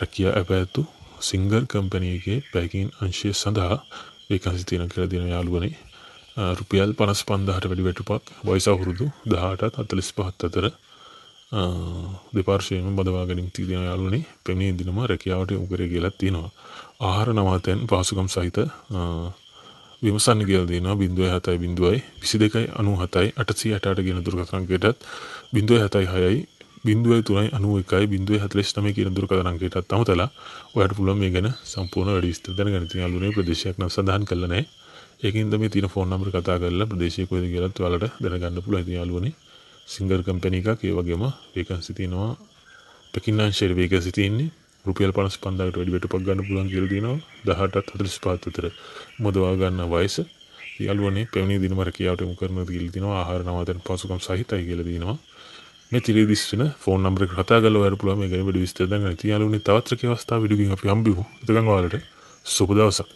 රැකියා ඇපඇතු singer කම්පනයගේ packing අංශය සඳහා ඒකන්සිතින කරදින යාලුවනේ රුපියල් පනස් පන්දහට වැඩි වැටුපක් වයිසහුරුදු දහටත් අතලිස් පහත් අතර දෙපාර්ශයම බදවාගෙනින් තිදෙන යාලුනේ පෙමේ දිනම රැකියාවට උකර කියලත් තියෙනවා ආහාර නවාතැන් පාසුකම් සහිත විමසන්න කියල් දෙන බින්දුව හතයි බින්දුවයි විසි දෙකයි අනු හතයි අටසී අටට ගෙන දුරකතන්ගටත් බින්දුව හතයි හයයි බින්දුව තුනයි අනුව එකයි බින්දුව හතරශ්නම කියනදුර කරංගේටත් අමතලා ඔයට පුළුව මේ ගැන සම්පූර්ණ වැඩ ස්තර ගනති අලුනේ ප්‍රදේශයක් නම් සඳහන් කරලනෑ ඒකින්ද මේ තින ෆෝන් නම්බර කතා කරලා ප්‍රදේශයකොද කියලත් වලට දැනගන්න පුළ ඇති අලුවනේ සිංගර් කම්පැනි එකක් ඒ වගේම ඒකන් සිතිනවා පැකින්නන් ශෙර වේක සිතින්නේ රුපියල් පනස් පන්දකට වැඩිවට පක් ගන්න පුලන් කිරදිනවා දහටත් හතලිස් පාත්තතර මොදවා ගන්න වයිස යලුවනේ පැවනි දිනමර කියාවට මුකරන ගිල්තිනවා ආහාර නවාතැන් පසුකම් සහිතයි කියලදීනවා චිරි දිස්න ෆෝන් නම්බර කතාගල වැරපුලම ගැනට විස්තර ති අලුන තවත්‍රක අවස්ථාව විඩුගින් අපි හම්බිු එකඟ වාලට සුපදවසක්